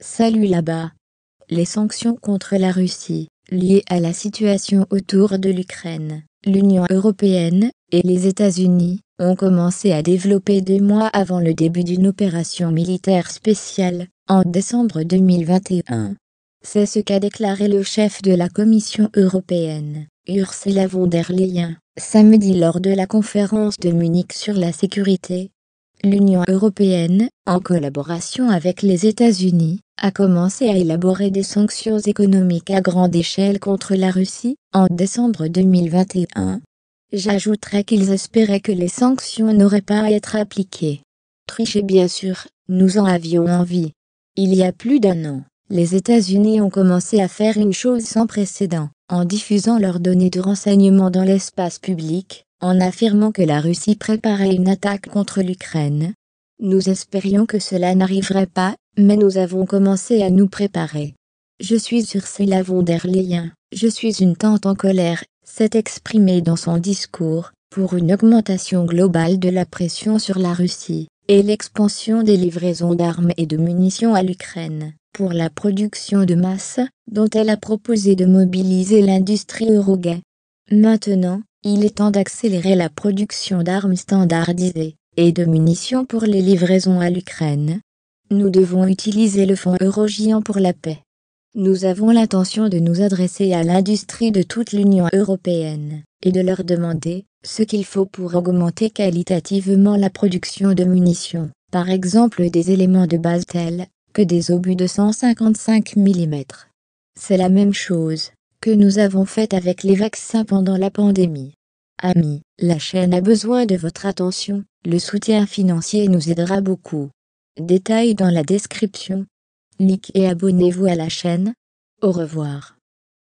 Salut là-bas. Les sanctions contre la Russie, liées à la situation autour de l'Ukraine, l'Union européenne et les États-Unis ont commencé à développer des mois avant le début d'une opération militaire spéciale, en décembre 2021. C'est ce qu'a déclaré le chef de la Commission européenne, Ursula von der Leyen, samedi lors de la conférence de Munich sur la sécurité, l'Union européenne, en collaboration avec les États-Unis, a commencé à élaborer des sanctions économiques à grande échelle contre la Russie, en décembre 2021. J'ajouterai qu'ils espéraient que les sanctions n'auraient pas à être appliquées. et bien sûr, nous en avions envie. Il y a plus d'un an, les États-Unis ont commencé à faire une chose sans précédent, en diffusant leurs données de renseignement dans l'espace public, en affirmant que la Russie préparait une attaque contre l'Ukraine. Nous espérions que cela n'arriverait pas, mais nous avons commencé à nous préparer. Je suis Ursula von der Leyen, je suis une tante en colère, s'est exprimé dans son discours, pour une augmentation globale de la pression sur la Russie, et l'expansion des livraisons d'armes et de munitions à l'Ukraine, pour la production de masse, dont elle a proposé de mobiliser l'industrie eurogay. Maintenant, il est temps d'accélérer la production d'armes standardisées et de munitions pour les livraisons à l'Ukraine. Nous devons utiliser le fonds eurogiant pour la paix. Nous avons l'intention de nous adresser à l'industrie de toute l'Union européenne et de leur demander ce qu'il faut pour augmenter qualitativement la production de munitions, par exemple des éléments de base tels que des obus de 155 mm. C'est la même chose que nous avons fait avec les vaccins pendant la pandémie. Amis, la chaîne a besoin de votre attention, le soutien financier nous aidera beaucoup. Détails dans la description. Like et abonnez-vous à la chaîne. Au revoir.